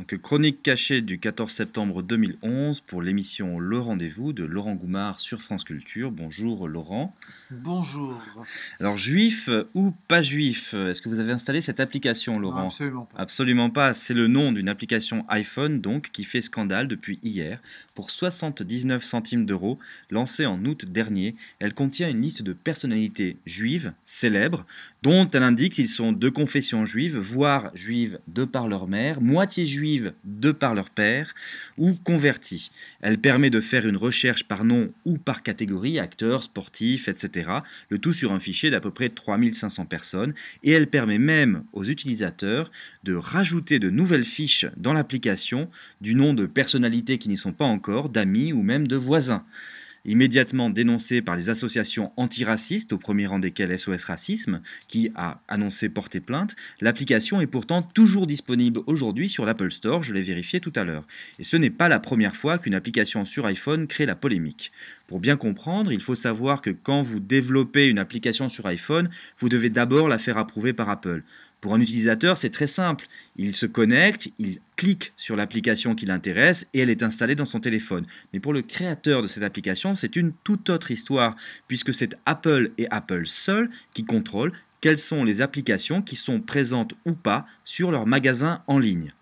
Donc, chronique cachée du 14 septembre 2011 pour l'émission Le Rendez-vous de Laurent Goumard sur France Culture. Bonjour Laurent. Bonjour. Alors, juif ou pas juif, est-ce que vous avez installé cette application, Laurent Absolument pas. Absolument pas. C'est le nom d'une application iPhone, donc, qui fait scandale depuis hier pour 79 centimes d'euros. Lancée en août dernier, elle contient une liste de personnalités juives célèbres dont elle indique s'ils sont de confession juive, voire juive de par leur mère, moitié juive de par leur père, ou convertis. Elle permet de faire une recherche par nom ou par catégorie, acteurs, sportifs, etc., le tout sur un fichier d'à peu près 3500 personnes, et elle permet même aux utilisateurs de rajouter de nouvelles fiches dans l'application du nom de personnalités qui n'y sont pas encore, d'amis ou même de voisins immédiatement dénoncé par les associations antiracistes, au premier rang desquelles SOS Racisme, qui a annoncé porter plainte, l'application est pourtant toujours disponible aujourd'hui sur l'Apple Store, je l'ai vérifié tout à l'heure. Et ce n'est pas la première fois qu'une application sur iPhone crée la polémique. Pour bien comprendre, il faut savoir que quand vous développez une application sur iPhone, vous devez d'abord la faire approuver par Apple. Pour un utilisateur, c'est très simple. Il se connecte, il clique sur l'application qui l'intéresse et elle est installée dans son téléphone. Mais pour le créateur de cette application, c'est une toute autre histoire, puisque c'est Apple et Apple seul qui contrôlent quelles sont les applications qui sont présentes ou pas sur leur magasin en ligne.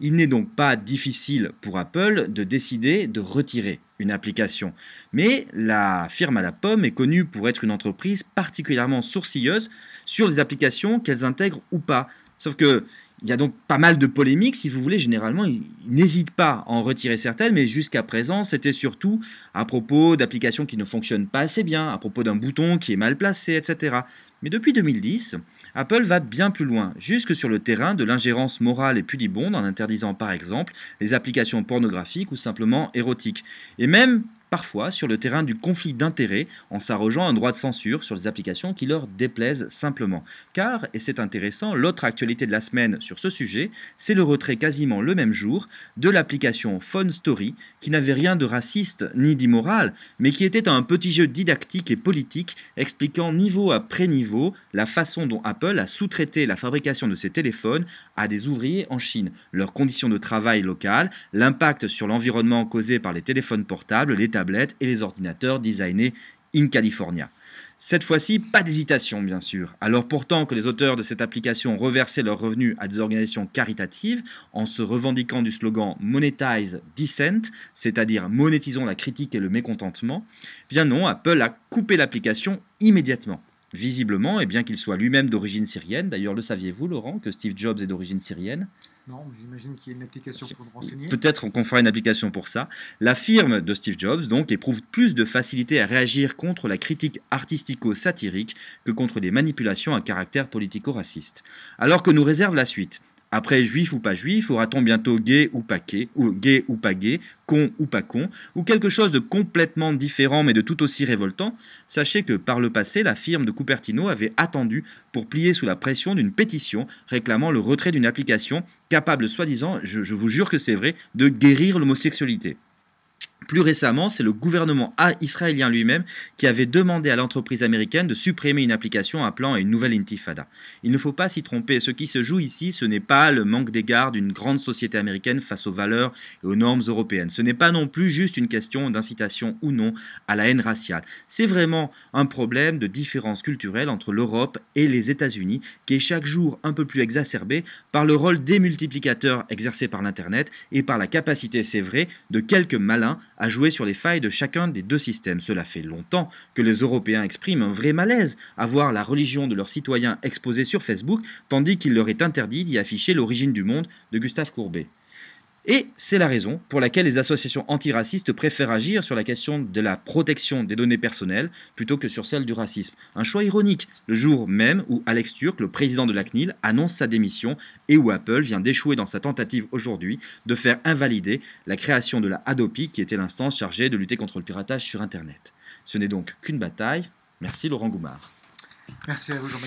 Il n'est donc pas difficile pour Apple de décider de retirer une application. Mais la firme à la pomme est connue pour être une entreprise particulièrement sourcilleuse sur les applications qu'elles intègrent ou pas. Sauf que il y a donc pas mal de polémiques, si vous voulez, généralement, ils n'hésitent pas à en retirer certaines, mais jusqu'à présent, c'était surtout à propos d'applications qui ne fonctionnent pas assez bien, à propos d'un bouton qui est mal placé, etc. Mais depuis 2010, Apple va bien plus loin, jusque sur le terrain de l'ingérence morale et pudibonde en interdisant par exemple les applications pornographiques ou simplement érotiques. Et même parfois sur le terrain du conflit d'intérêts en s'arrogeant un droit de censure sur les applications qui leur déplaisent simplement. Car, et c'est intéressant, l'autre actualité de la semaine sur ce sujet, c'est le retrait quasiment le même jour de l'application Phone Story qui n'avait rien de raciste ni d'immoral, mais qui était un petit jeu didactique et politique expliquant niveau après niveau la façon dont Apple a sous-traité la fabrication de ses téléphones à des ouvriers en Chine, leurs conditions de travail locales, l'impact sur l'environnement causé par les téléphones portables, l'état et les ordinateurs designés in California. Cette fois-ci, pas d'hésitation, bien sûr. Alors pourtant que les auteurs de cette application reversaient leurs revenus à des organisations caritatives en se revendiquant du slogan Monetize Dissent, c'est-à-dire monétisons la critique et le mécontentement, eh bien non, Apple a coupé l'application immédiatement visiblement, et bien qu'il soit lui-même d'origine syrienne, d'ailleurs le saviez-vous Laurent, que Steve Jobs est d'origine syrienne Non, j'imagine qu'il y a une application pour nous renseigner. Peut-être qu'on fera une application pour ça. La firme de Steve Jobs, donc, éprouve plus de facilité à réagir contre la critique artistico-satirique que contre des manipulations à caractère politico-raciste. Alors que nous réserve la suite après juif ou pas juif, aura-t-on bientôt gay ou pas gay, ou gay ou pas gay, con ou pas con, ou quelque chose de complètement différent mais de tout aussi révoltant Sachez que par le passé, la firme de Cupertino avait attendu pour plier sous la pression d'une pétition réclamant le retrait d'une application capable, soi-disant, je vous jure que c'est vrai, de guérir l'homosexualité. Plus récemment, c'est le gouvernement israélien lui-même qui avait demandé à l'entreprise américaine de supprimer une application appelant à une nouvelle intifada. Il ne faut pas s'y tromper, ce qui se joue ici, ce n'est pas le manque d'égard d'une grande société américaine face aux valeurs et aux normes européennes. Ce n'est pas non plus juste une question d'incitation ou non à la haine raciale. C'est vraiment un problème de différence culturelle entre l'Europe et les États-Unis qui est chaque jour un peu plus exacerbé par le rôle démultiplicateur exercé par l'Internet et par la capacité, c'est vrai, de quelques malins à jouer sur les failles de chacun des deux systèmes. Cela fait longtemps que les Européens expriment un vrai malaise à voir la religion de leurs citoyens exposée sur Facebook, tandis qu'il leur est interdit d'y afficher l'origine du monde de Gustave Courbet. Et c'est la raison pour laquelle les associations antiracistes préfèrent agir sur la question de la protection des données personnelles plutôt que sur celle du racisme. Un choix ironique, le jour même où Alex Turk, le président de la CNIL, annonce sa démission et où Apple vient d'échouer dans sa tentative aujourd'hui de faire invalider la création de la Hadopi qui était l'instance chargée de lutter contre le piratage sur Internet. Ce n'est donc qu'une bataille. Merci Laurent Goumard. Merci à vous jean